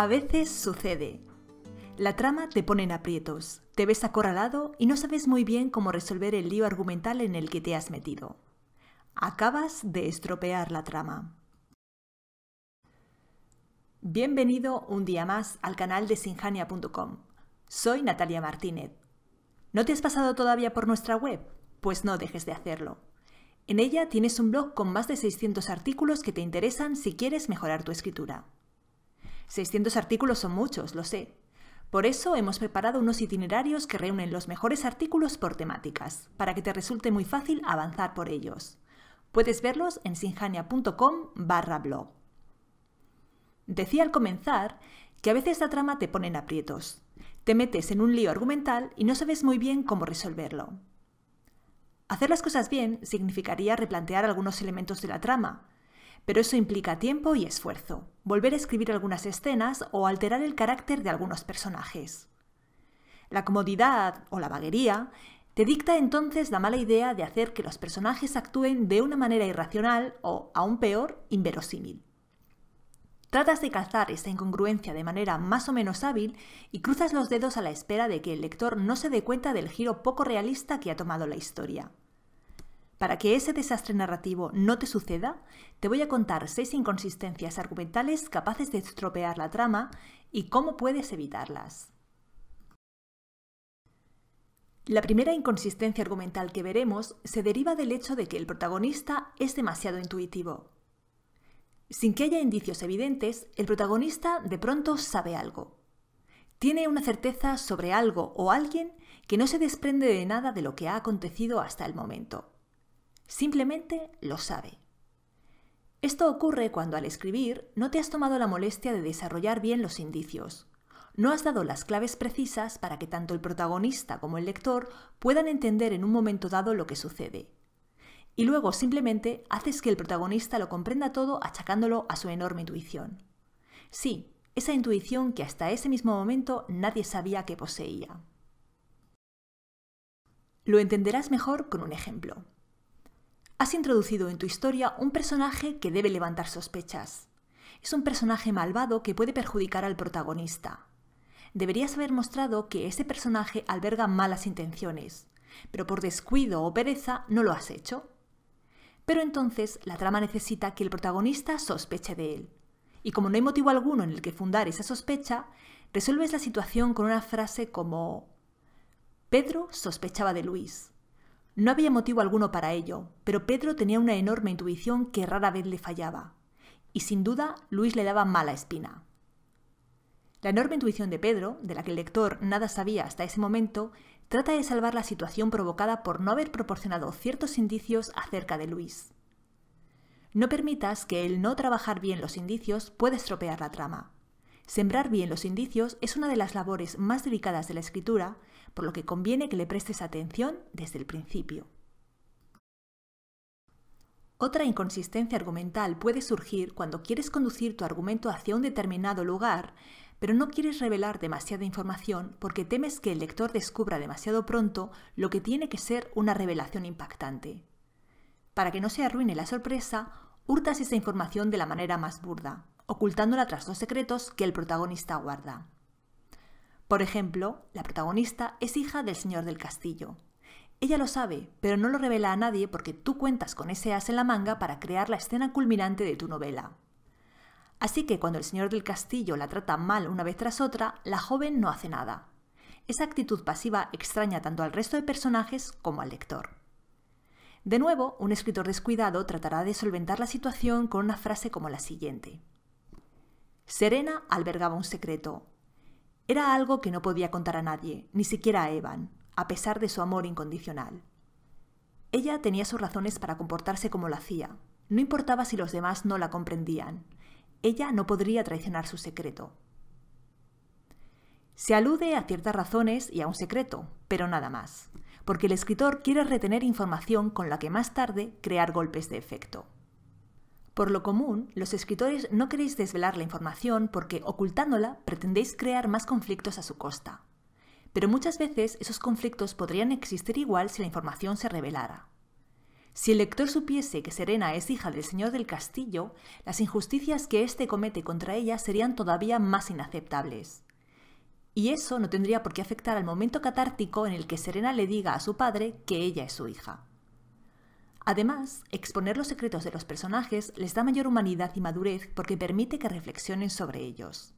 A veces sucede. La trama te pone en aprietos, te ves acorralado y no sabes muy bien cómo resolver el lío argumental en el que te has metido. Acabas de estropear la trama. Bienvenido un día más al canal de sinjania.com. Soy Natalia Martínez. ¿No te has pasado todavía por nuestra web? Pues no dejes de hacerlo. En ella tienes un blog con más de 600 artículos que te interesan si quieres mejorar tu escritura. 600 artículos son muchos, lo sé. Por eso hemos preparado unos itinerarios que reúnen los mejores artículos por temáticas, para que te resulte muy fácil avanzar por ellos. Puedes verlos en sinjania.com barra blog. Decía al comenzar que a veces la trama te pone en aprietos. Te metes en un lío argumental y no sabes muy bien cómo resolverlo. Hacer las cosas bien significaría replantear algunos elementos de la trama, pero eso implica tiempo y esfuerzo, volver a escribir algunas escenas o alterar el carácter de algunos personajes. La comodidad o la vaguería te dicta entonces la mala idea de hacer que los personajes actúen de una manera irracional o, aún peor, inverosímil. Tratas de cazar esta incongruencia de manera más o menos hábil y cruzas los dedos a la espera de que el lector no se dé cuenta del giro poco realista que ha tomado la historia. Para que ese desastre narrativo no te suceda, te voy a contar seis inconsistencias argumentales capaces de estropear la trama y cómo puedes evitarlas. La primera inconsistencia argumental que veremos se deriva del hecho de que el protagonista es demasiado intuitivo. Sin que haya indicios evidentes, el protagonista de pronto sabe algo. Tiene una certeza sobre algo o alguien que no se desprende de nada de lo que ha acontecido hasta el momento simplemente lo sabe. Esto ocurre cuando al escribir no te has tomado la molestia de desarrollar bien los indicios. No has dado las claves precisas para que tanto el protagonista como el lector puedan entender en un momento dado lo que sucede. Y luego simplemente haces que el protagonista lo comprenda todo achacándolo a su enorme intuición. Sí, esa intuición que hasta ese mismo momento nadie sabía que poseía. Lo entenderás mejor con un ejemplo. Has introducido en tu historia un personaje que debe levantar sospechas. Es un personaje malvado que puede perjudicar al protagonista. Deberías haber mostrado que ese personaje alberga malas intenciones, pero por descuido o pereza no lo has hecho. Pero entonces la trama necesita que el protagonista sospeche de él. Y como no hay motivo alguno en el que fundar esa sospecha, resuelves la situación con una frase como Pedro sospechaba de Luis. No había motivo alguno para ello, pero Pedro tenía una enorme intuición que rara vez le fallaba. Y sin duda, Luis le daba mala espina. La enorme intuición de Pedro, de la que el lector nada sabía hasta ese momento, trata de salvar la situación provocada por no haber proporcionado ciertos indicios acerca de Luis. No permitas que el no trabajar bien los indicios pueda estropear la trama. Sembrar bien los indicios es una de las labores más delicadas de la escritura por lo que conviene que le prestes atención desde el principio. Otra inconsistencia argumental puede surgir cuando quieres conducir tu argumento hacia un determinado lugar, pero no quieres revelar demasiada información porque temes que el lector descubra demasiado pronto lo que tiene que ser una revelación impactante. Para que no se arruine la sorpresa, hurtas esa información de la manera más burda, ocultándola tras los secretos que el protagonista guarda. Por ejemplo, la protagonista es hija del señor del castillo. Ella lo sabe, pero no lo revela a nadie porque tú cuentas con ese as en la manga para crear la escena culminante de tu novela. Así que cuando el señor del castillo la trata mal una vez tras otra, la joven no hace nada. Esa actitud pasiva extraña tanto al resto de personajes como al lector. De nuevo, un escritor descuidado tratará de solventar la situación con una frase como la siguiente. Serena albergaba un secreto, era algo que no podía contar a nadie, ni siquiera a Evan, a pesar de su amor incondicional. Ella tenía sus razones para comportarse como lo hacía. No importaba si los demás no la comprendían. Ella no podría traicionar su secreto. Se alude a ciertas razones y a un secreto, pero nada más, porque el escritor quiere retener información con la que más tarde crear golpes de efecto. Por lo común, los escritores no queréis desvelar la información porque ocultándola pretendéis crear más conflictos a su costa. Pero muchas veces esos conflictos podrían existir igual si la información se revelara. Si el lector supiese que Serena es hija del señor del castillo, las injusticias que éste comete contra ella serían todavía más inaceptables. Y eso no tendría por qué afectar al momento catártico en el que Serena le diga a su padre que ella es su hija. Además, exponer los secretos de los personajes les da mayor humanidad y madurez porque permite que reflexionen sobre ellos.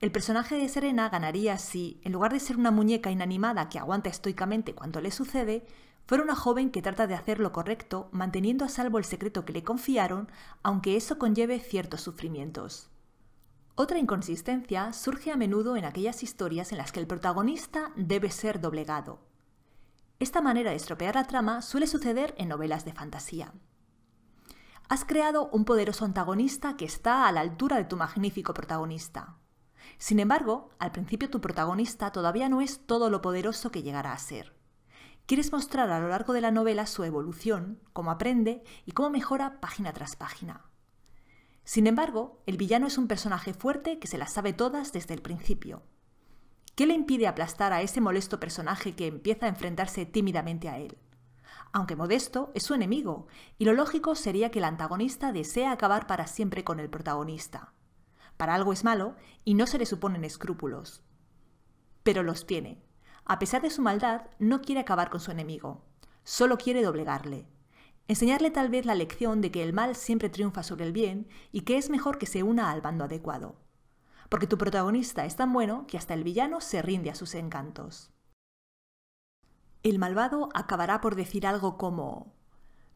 El personaje de Serena ganaría si, en lugar de ser una muñeca inanimada que aguanta estoicamente cuando le sucede, fuera una joven que trata de hacer lo correcto, manteniendo a salvo el secreto que le confiaron, aunque eso conlleve ciertos sufrimientos. Otra inconsistencia surge a menudo en aquellas historias en las que el protagonista debe ser doblegado, esta manera de estropear la trama suele suceder en novelas de fantasía. Has creado un poderoso antagonista que está a la altura de tu magnífico protagonista. Sin embargo, al principio tu protagonista todavía no es todo lo poderoso que llegará a ser. Quieres mostrar a lo largo de la novela su evolución, cómo aprende y cómo mejora página tras página. Sin embargo, el villano es un personaje fuerte que se las sabe todas desde el principio, ¿Qué le impide aplastar a ese molesto personaje que empieza a enfrentarse tímidamente a él? Aunque modesto, es su enemigo, y lo lógico sería que el antagonista desea acabar para siempre con el protagonista. Para algo es malo y no se le suponen escrúpulos. Pero los tiene. A pesar de su maldad, no quiere acabar con su enemigo, solo quiere doblegarle. Enseñarle tal vez la lección de que el mal siempre triunfa sobre el bien y que es mejor que se una al bando adecuado porque tu protagonista es tan bueno que hasta el villano se rinde a sus encantos. El malvado acabará por decir algo como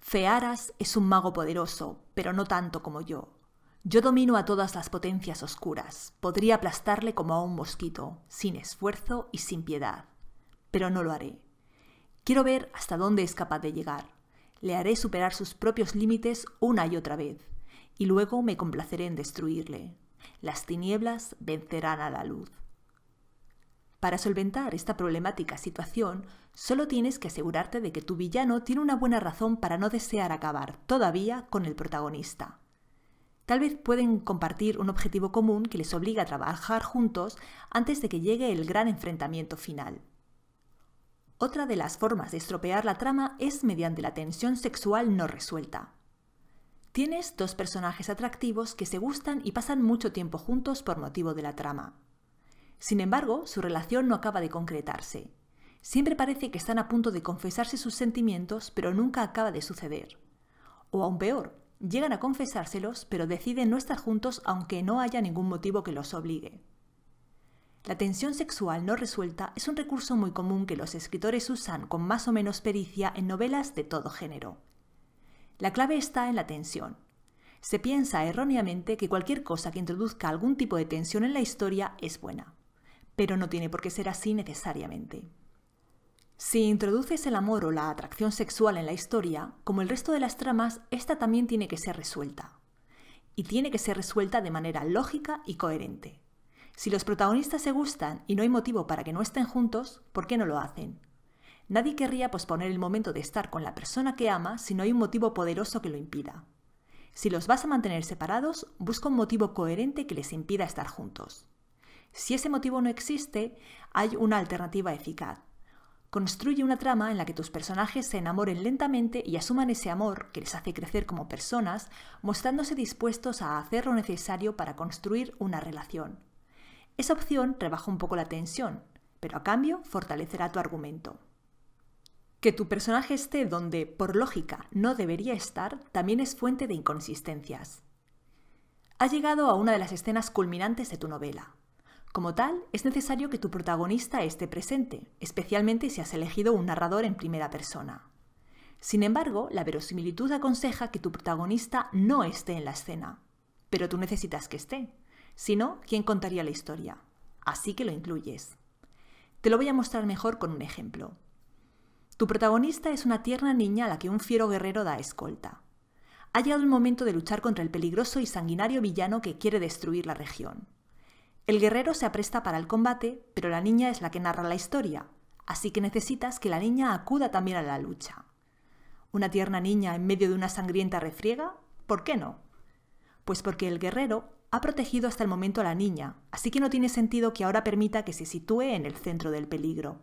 Fearas es un mago poderoso, pero no tanto como yo. Yo domino a todas las potencias oscuras, podría aplastarle como a un mosquito, sin esfuerzo y sin piedad. Pero no lo haré. Quiero ver hasta dónde es capaz de llegar. Le haré superar sus propios límites una y otra vez, y luego me complaceré en destruirle. Las tinieblas vencerán a la luz. Para solventar esta problemática situación, solo tienes que asegurarte de que tu villano tiene una buena razón para no desear acabar todavía con el protagonista. Tal vez pueden compartir un objetivo común que les obliga a trabajar juntos antes de que llegue el gran enfrentamiento final. Otra de las formas de estropear la trama es mediante la tensión sexual no resuelta. Tienes dos personajes atractivos que se gustan y pasan mucho tiempo juntos por motivo de la trama. Sin embargo, su relación no acaba de concretarse. Siempre parece que están a punto de confesarse sus sentimientos, pero nunca acaba de suceder. O aún peor, llegan a confesárselos, pero deciden no estar juntos aunque no haya ningún motivo que los obligue. La tensión sexual no resuelta es un recurso muy común que los escritores usan con más o menos pericia en novelas de todo género. La clave está en la tensión. Se piensa erróneamente que cualquier cosa que introduzca algún tipo de tensión en la historia es buena, pero no tiene por qué ser así necesariamente. Si introduces el amor o la atracción sexual en la historia, como el resto de las tramas, esta también tiene que ser resuelta. Y tiene que ser resuelta de manera lógica y coherente. Si los protagonistas se gustan y no hay motivo para que no estén juntos, ¿por qué no lo hacen? Nadie querría posponer el momento de estar con la persona que ama si no hay un motivo poderoso que lo impida. Si los vas a mantener separados, busca un motivo coherente que les impida estar juntos. Si ese motivo no existe, hay una alternativa eficaz. Construye una trama en la que tus personajes se enamoren lentamente y asuman ese amor que les hace crecer como personas, mostrándose dispuestos a hacer lo necesario para construir una relación. Esa opción rebaja un poco la tensión, pero a cambio fortalecerá tu argumento. Que tu personaje esté donde, por lógica, no debería estar, también es fuente de inconsistencias. Has llegado a una de las escenas culminantes de tu novela. Como tal, es necesario que tu protagonista esté presente, especialmente si has elegido un narrador en primera persona. Sin embargo, la verosimilitud aconseja que tu protagonista no esté en la escena. Pero tú necesitas que esté. Si no, ¿quién contaría la historia? Así que lo incluyes. Te lo voy a mostrar mejor con un ejemplo. Tu protagonista es una tierna niña a la que un fiero guerrero da escolta. Ha llegado el momento de luchar contra el peligroso y sanguinario villano que quiere destruir la región. El guerrero se apresta para el combate, pero la niña es la que narra la historia, así que necesitas que la niña acuda también a la lucha. ¿Una tierna niña en medio de una sangrienta refriega? ¿Por qué no? Pues porque el guerrero ha protegido hasta el momento a la niña, así que no tiene sentido que ahora permita que se sitúe en el centro del peligro.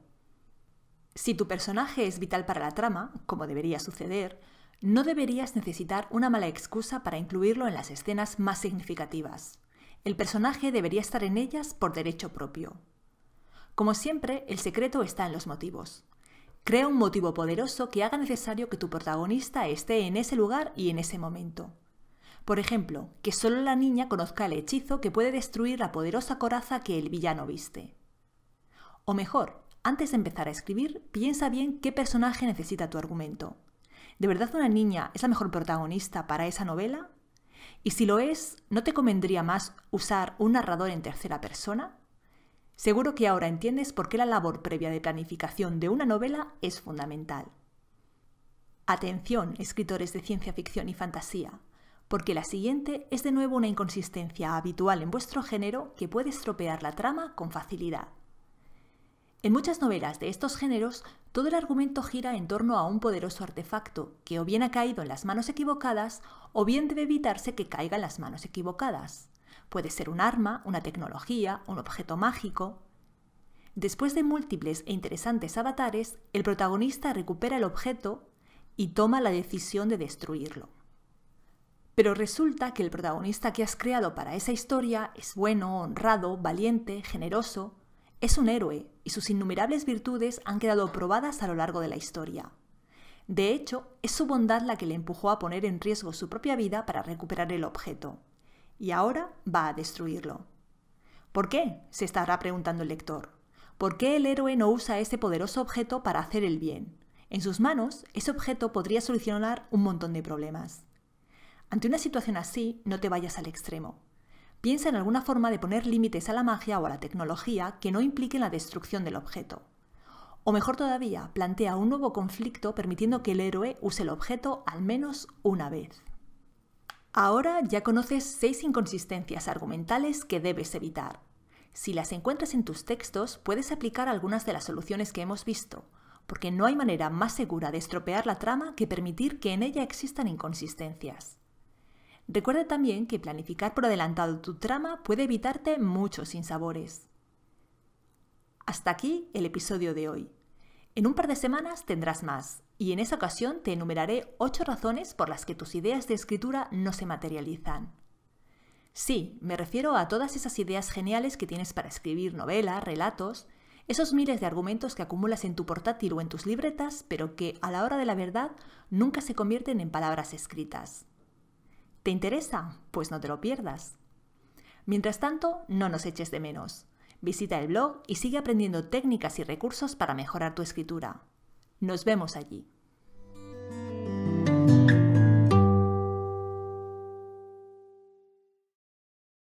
Si tu personaje es vital para la trama, como debería suceder, no deberías necesitar una mala excusa para incluirlo en las escenas más significativas. El personaje debería estar en ellas por derecho propio. Como siempre, el secreto está en los motivos. Crea un motivo poderoso que haga necesario que tu protagonista esté en ese lugar y en ese momento. Por ejemplo, que solo la niña conozca el hechizo que puede destruir la poderosa coraza que el villano viste. O mejor, antes de empezar a escribir, piensa bien qué personaje necesita tu argumento. ¿De verdad una niña es la mejor protagonista para esa novela? Y si lo es, ¿no te convendría más usar un narrador en tercera persona? Seguro que ahora entiendes por qué la labor previa de planificación de una novela es fundamental. Atención, escritores de ciencia ficción y fantasía, porque la siguiente es de nuevo una inconsistencia habitual en vuestro género que puede estropear la trama con facilidad. En muchas novelas de estos géneros, todo el argumento gira en torno a un poderoso artefacto que o bien ha caído en las manos equivocadas o bien debe evitarse que caiga en las manos equivocadas. Puede ser un arma, una tecnología, un objeto mágico. Después de múltiples e interesantes avatares, el protagonista recupera el objeto y toma la decisión de destruirlo. Pero resulta que el protagonista que has creado para esa historia es bueno, honrado, valiente, generoso, es un héroe, y sus innumerables virtudes han quedado probadas a lo largo de la historia. De hecho, es su bondad la que le empujó a poner en riesgo su propia vida para recuperar el objeto. Y ahora va a destruirlo. ¿Por qué? se estará preguntando el lector. ¿Por qué el héroe no usa ese poderoso objeto para hacer el bien? En sus manos, ese objeto podría solucionar un montón de problemas. Ante una situación así, no te vayas al extremo. Piensa en alguna forma de poner límites a la magia o a la tecnología que no impliquen la destrucción del objeto. O mejor todavía, plantea un nuevo conflicto permitiendo que el héroe use el objeto al menos una vez. Ahora ya conoces seis inconsistencias argumentales que debes evitar. Si las encuentras en tus textos, puedes aplicar algunas de las soluciones que hemos visto, porque no hay manera más segura de estropear la trama que permitir que en ella existan inconsistencias. Recuerda también que planificar por adelantado tu trama puede evitarte muchos sinsabores. Hasta aquí el episodio de hoy. En un par de semanas tendrás más, y en esa ocasión te enumeraré 8 razones por las que tus ideas de escritura no se materializan. Sí, me refiero a todas esas ideas geniales que tienes para escribir novelas, relatos, esos miles de argumentos que acumulas en tu portátil o en tus libretas, pero que a la hora de la verdad nunca se convierten en palabras escritas. ¿Te interesa? Pues no te lo pierdas. Mientras tanto, no nos eches de menos. Visita el blog y sigue aprendiendo técnicas y recursos para mejorar tu escritura. Nos vemos allí.